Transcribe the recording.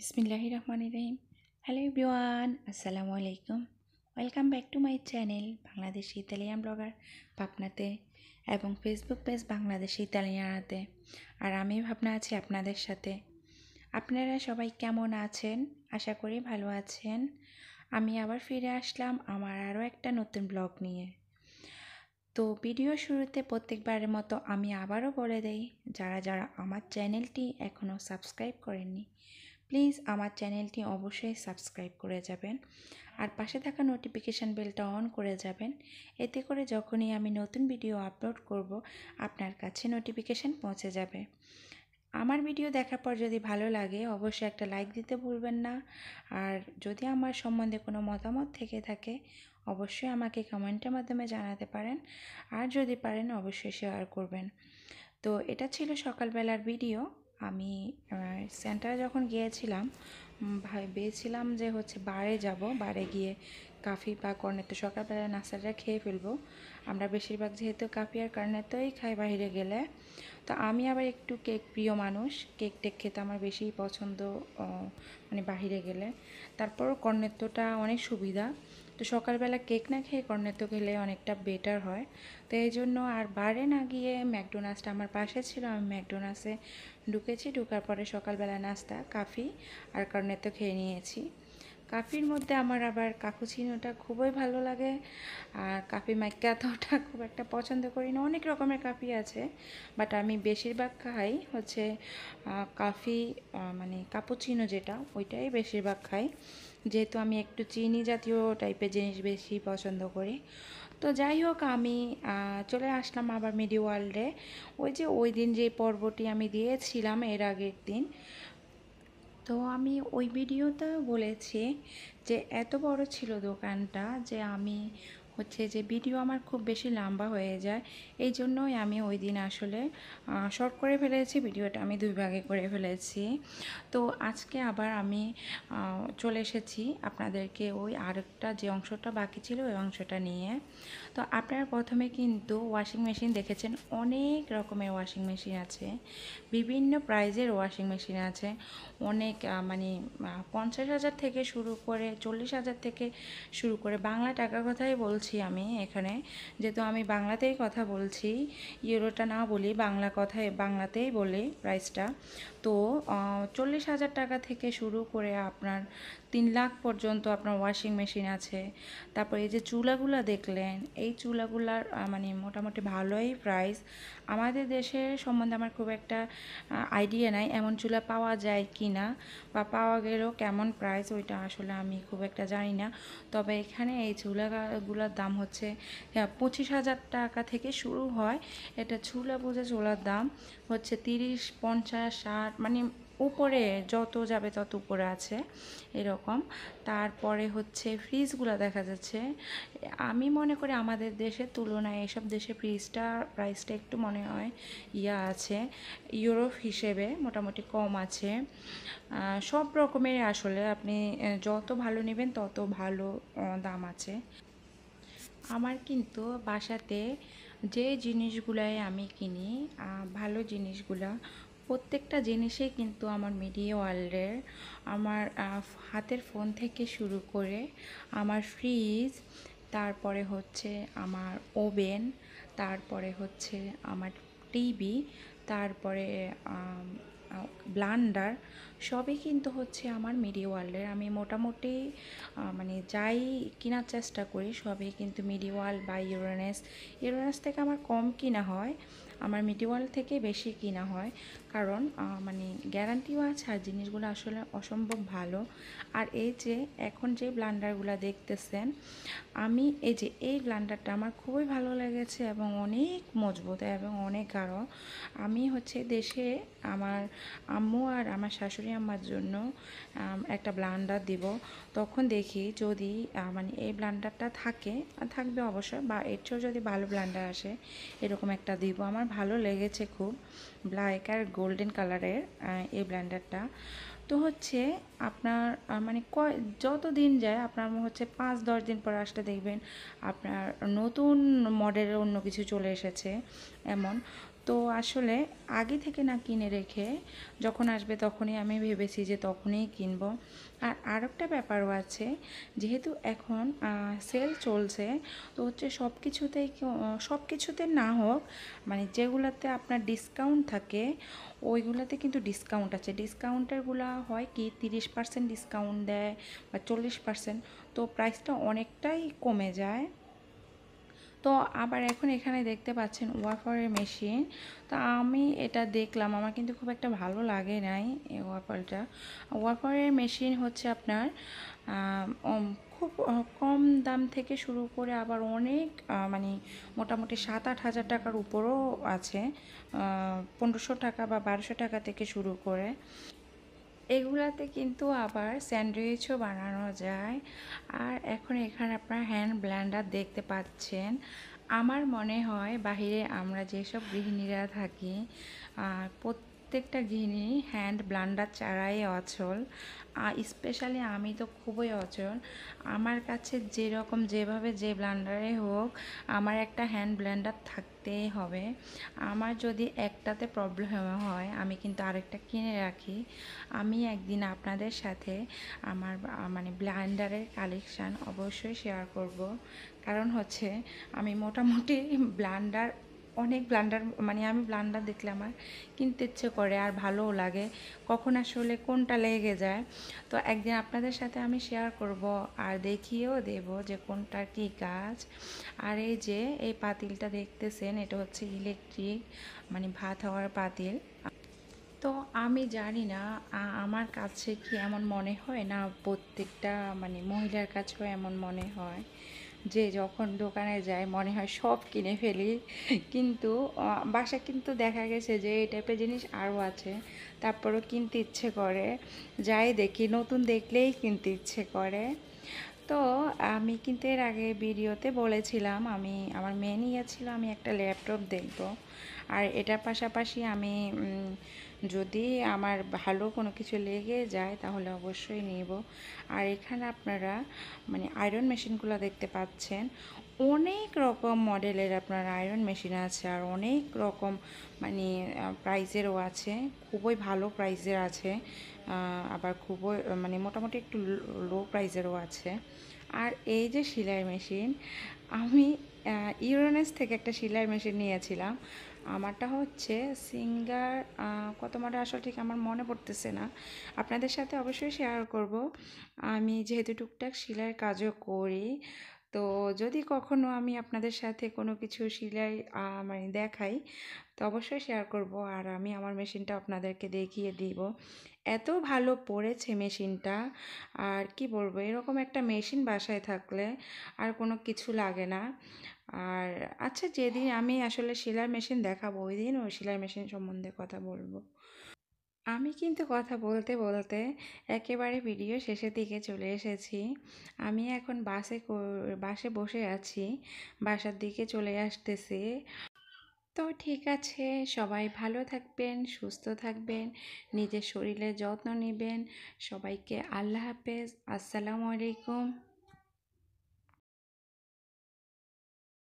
বিসমিল্লাহ রহমান রহিম হ্যালো বিওয়ান আসসালামু আলাইকুম welcome back to my channel Bangladeshi Italian blogger পাপনাতে এবং ফেসবুক পেজ বাংলাদেশি ইতালিয়ানাতে আর আমি ভাবনা আছি আপনাদের সাথে আপনারা সবাই কেমন আছেন আশা করি ভালো আছেন আমি আবার ফিরে আসলাম আমার আরও একটা নতুন ব্লগ নিয়ে তো ভিডিও শুরুতে প্রত্যেকবারের মতো আমি আবারও বলে দেই যারা যারা আমার চ্যানেলটি এখনও সাবস্ক্রাইব করেননি প্লিজ আমার চ্যানেলটি অবশ্যই সাবস্ক্রাইব করে যাবেন আর পাশে থাকা নোটিফিকেশান বেলটা অন করে যাবেন এতে করে যখনই আমি নতুন ভিডিও আপলোড করব আপনার কাছে নোটিফিকেশান পৌঁছে যাবে আমার ভিডিও দেখার পর যদি ভালো লাগে অবশ্যই একটা লাইক দিতে ভুলবেন না আর যদি আমার সম্বন্ধে কোনো মতামত থেকে থাকে অবশ্যই আমাকে কমেন্টের মাধ্যমে জানাতে পারেন আর যদি পারেন অবশ্যই শেয়ার করবেন তো এটা ছিল সকালবেলার ভিডিও আমি সেন্টারে যখন গিয়েছিলাম ভেবেছিলাম যে হচ্ছে বারে যাব বারে গিয়ে কাফি বা কর্নেতো সকালবেলা নাস্তাটা খেয়ে ফেলবো আমরা বেশিরভাগ যেহেতু কাফি আর কর্নেতোই খাই বাইরে গেলে তো আমি আবার একটু কেক প্রিয় মানুষ কেক টেক খেতে আমার বেশি পছন্দ মানে বাহিরে গেলে তারপর কর্নেতোটা অনেক সুবিধা তো সকালবেলা কেক না খেয়ে কর্নেতো খেলে অনেকটা বেটার হয় তো এই জন্য আর বারে না গিয়ে ম্যাকডোনাসটা আমার পাশে ছিল আমি ম্যাকডোনাসে ঢুকেছি ঢুকার পরে সকালবেলা নাস্তা কাফি আর কর্নেতো খেয়ে নিয়েছি কাফির মধ্যে আমার আবার কাকুচিনোটা খুবই ভালো লাগে আর কাফি মাইকাতোটা খুব একটা পছন্দ করি না অনেক রকমের কাফি আছে বাট আমি বেশিরভাগ খাই হচ্ছে কাফি মানে কাপুচিনো যেটা ওইটাই বেশিরভাগ খাই যেহেতু আমি একটু চিনি জাতীয় টাইপের জিনিস বেশি পছন্দ করি তো যাই হোক আমি চলে আসলাম আবার মিডি ওয়ার্ল্ডে ওই যে ওই দিন যে পর্বটি আমি দিয়েছিলাম এর আগের দিন তো আমি ওই ভিডিওতে বলেছি যে এত বড় ছিল দোকানটা যে আমি হচ্ছে যে ভিডিও আমার খুব বেশি লম্বা হয়ে যায় এই জন্যই আমি ওই দিন আসলে শর্ট করে ফেলেছি ভিডিওটা আমি দুই ভাগে করে ফেলেছি তো আজকে আবার আমি চলে এসেছি আপনাদেরকে ওই আরেকটা যে অংশটা বাকি ছিল ওই অংশটা নিয়ে তো আপনারা প্রথমে কিন্তু ওয়াশিং মেশিন দেখেছেন অনেক রকমের ওয়াশিং মেশিন আছে বিভিন্ন প্রাইজের ওয়াশিং মেশিন আছে অনেক মানে পঞ্চাশ হাজার থেকে শুরু করে চল্লিশ হাজার থেকে শুরু করে বাংলা টাকার কথাই বল বলছি আমি এখানে যেহেতু আমি বাংলাতেই কথা বলছি ইউরোটা না বলি বাংলা কথায় বাংলাতেই বলি প্রাইসটা তো চল্লিশ হাজার টাকা থেকে শুরু করে আপনার তিন লাখ পর্যন্ত আপনার ওয়াশিং মেশিন আছে তারপর এই যে চুলাগুলো দেখলেন এই চুলাগুলার মানে মোটামুটি ভালোই প্রাইস আমাদের দেশের সম্বন্ধে আমার খুব একটা আইডিয়া নাই এমন চুলা পাওয়া যায় কি না বা পাওয়া গেলেও কেমন প্রাইস ওইটা আসলে আমি খুব একটা জানি না তবে এখানে এই চুলাগুলার দাম হচ্ছে হ্যাঁ, পঁচিশ হাজার টাকা থেকে শুরু হয় এটা চুলা বুঝে চুলার দাম হচ্ছে তিরিশ পঞ্চাশ ষাট মানে উপরে যত যাবে তত উপরে আছে এরকম তারপরে হচ্ছে ফ্রিজগুলো দেখা যাচ্ছে আমি মনে করি আমাদের দেশের তুলনায় এসব দেশে ফ্রিজটা প্রাইসটা একটু মনে হয় ইয়া আছে ইউরোপ হিসেবে মোটামুটি কম আছে সব রকমের আসলে আপনি যত ভালো নেবেন তত ভালো দাম আছে আমার কিন্তু বাসাতে যে জিনিসগুলাই আমি কিনি ভালো জিনিসগুলা প্রত্যেকটা জিনিসেই কিন্তু আমার মিডিয়া ওয়ার্ল্ডের আমার হাতের ফোন থেকে শুরু করে আমার ফ্রিজ তারপরে হচ্ছে আমার ওভেন তারপরে হচ্ছে আমার টিভি তারপরে ব্লান্ডার সবই কিন্তু হচ্ছে আমার মিডিয়া ওয়ার্ল্ডের আমি মোটামুটি মানে যাই কেনার চেষ্টা করি সবই কিন্তু মিডি ওয়ার্ল্ড বা ইউরোনেস ইউরোনেস থেকে আমার কম কিনা হয় আমার মিডিয়া ওয়ার্ল্ড থেকে বেশি কিনা হয় কারণ মানে গ্যারান্টিও আছে আর জিনিসগুলো আসলে অসম্ভব ভালো আর এই যে এখন যে ব্লান্ডারগুলো দেখতেছেন আমি এই যে এই ব্লান্ডারটা আমার খুবই ভালো লেগেছে এবং অনেক মজবুত এবং অনেক গাঢ় আমি হচ্ছে দেশে আমার আম্মু আর আমার শাশুড়ি আম্মার জন্য একটা ব্লান্ডার দিব তখন দেখি যদি মানে এই ব্লান্ডারটা থাকে থাকবে অবশ্যই বা এর চেয়েও যদি ভালো ব্লান্ডার আসে এরকম একটা দিব আমার ভালো লেগেছে খুব ব্লাইকার আর গোল্ডেন কালারের এই ব্ল্যান্ডারটা তো হচ্ছে আপনার মানে কয় যত দিন যায় আপনার হচ্ছে পাঁচ দশ দিন পর আসলে দেখবেন আপনার নতুন মডেলের অন্য কিছু চলে এসেছে এমন তো আসলে আগে থেকে না কিনে রেখে যখন আসবে তখনই আমি ভেবেছি যে তখনই কিনব আর আরেকটা ব্যাপারও আছে যেহেতু এখন সেল চলছে তো হচ্ছে সব কিছুতেই সব কিছুতে না হোক মানে যেগুলোতে আপনার ডিসকাউন্ট থাকে ওইগুলোতে কিন্তু ডিসকাউন্ট আছে ডিসকাউন্টারগুলো হয় কি তিরিশ পার্সেন্ট ডিসকাউন্ট দেয় বা চল্লিশ পার্সেন্ট তো প্রাইসটা অনেকটাই কমে যায় তো আবার এখন এখানে দেখতে পাচ্ছেন ওয়াফারের মেশিন তো আমি এটা দেখলাম আমার কিন্তু খুব একটা ভালো লাগে নাই এই ওয়াফারটা ওয়াফারের মেশিন হচ্ছে আপনার খুব কম দাম থেকে শুরু করে আবার অনেক মানে মোটামুটি সাত আট হাজার টাকার উপরও আছে পনেরোশো টাকা বা বারোশো টাকা থেকে শুরু করে এগুলাতে কিন্তু আবার স্যান্ডউইচও বানানো যায় আর এখন এখানে আপনারা হ্যান্ড ব্ল্যান্ডার দেখতে পাচ্ছেন আমার মনে হয় বাহিরে আমরা যেসব গৃহিণীরা থাকি প্রত্যেক প্রত্যেকটা ঘিনি হ্যান্ড ব্লান্ডার চারাই অচল আর স্পেশালি আমি তো খুবই অচল আমার কাছে যেরকম যেভাবে যে ব্লান্ডারে হোক আমার একটা হ্যান্ড ব্লান্ডার থাকতেই হবে আমার যদি একটাতে প্রবলেম হয় আমি কিন্তু আরেকটা কিনে রাখি আমি একদিন আপনাদের সাথে আমার মানে ব্লান্ডারের কালেকশান অবশ্যই শেয়ার করব কারণ হচ্ছে আমি মোটামুটি ব্লান্ডার অনেক ব্লান্ডার মানে আমি ব্লান্ডার দেখলে আমার কিনতে ইচ্ছে করে আর ভালোও লাগে কখন আসলে কোনটা লেগে যায় তো একদিন আপনাদের সাথে আমি শেয়ার করব আর দেখিয়েও দেব যে কোনটার কি কাজ আর এই যে এই পাতিলটা দেখতেছেন এটা হচ্ছে ইলেকট্রিক মানে ভাত হওয়ার পাতিল তো আমি জানি না আমার কাছে কি এমন মনে হয় না প্রত্যেকটা মানে মহিলার কাছেও এমন মনে হয় যে যখন দোকানে যাই মনে হয় সব কিনে ফেলি কিন্তু বাসা কিন্তু দেখা গেছে যে এই টাইপের জিনিস আরও আছে তারপরও কিনতে ইচ্ছে করে যাই দেখি নতুন দেখলেই কিনতে ইচ্ছে করে তো আমি কিন্তু এর আগে ভিডিওতে বলেছিলাম আমি আমার মেয়ে নিয়েছিল আমি একটা ল্যাপটপ দেখব আর এটার পাশাপাশি আমি যদি আমার ভালো কোনো কিছু লেগে যায় তাহলে অবশ্যই নেব আর এখানে আপনারা মানে আয়রন মেশিনগুলো দেখতে পাচ্ছেন অনেক রকম মডেলের আপনার আয়রন মেশিন আছে আর অনেক রকম মানে প্রাইজেরও আছে খুবই ভালো প্রাইজের আছে আবার খুবই মানে মোটামুটি একটু লো প্রাইজেরও আছে আর এই যে সেলাই মেশিন আমি ইউরোনেস থেকে একটা সেলাই মেশিন নিয়েছিলাম আমারটা হচ্ছে সিঙ্গার কত মডেল আসলে ঠিক আমার মনে পড়তেছে না আপনাদের সাথে অবশ্যই শেয়ার করব আমি যেহেতু টুকটাক সেলাইয়ের কাজও করি তো যদি কখনো আমি আপনাদের সাথে কোনো কিছু সেলাই মানে দেখাই তো অবশ্যই শেয়ার করব আর আমি আমার মেশিনটা আপনাদেরকে দেখিয়ে দিব এত ভালো পড়েছে মেশিনটা আর কি বলবো এরকম একটা মেশিন বাসায় থাকলে আর কোনো কিছু লাগে না আর আচ্ছা যেদিন আমি আসলে সেলাই মেশিন দেখাবো ওই দিন ওই সেলাই মেশিন সম্বন্ধে কথা বলবো আমি কিন্তু কথা বলতে বলতে একেবারে ভিডিও শেষের দিকে চলে এসেছি আমি এখন বাসে বাসে বসে আছি বাসার দিকে চলে আসতেছি তো ঠিক আছে সবাই ভালো থাকবেন সুস্থ থাকবেন নিজের শরীরের যত্ন নেবেন সবাইকে আল্লাহ হাফেজ আসসালামু আলাইকুম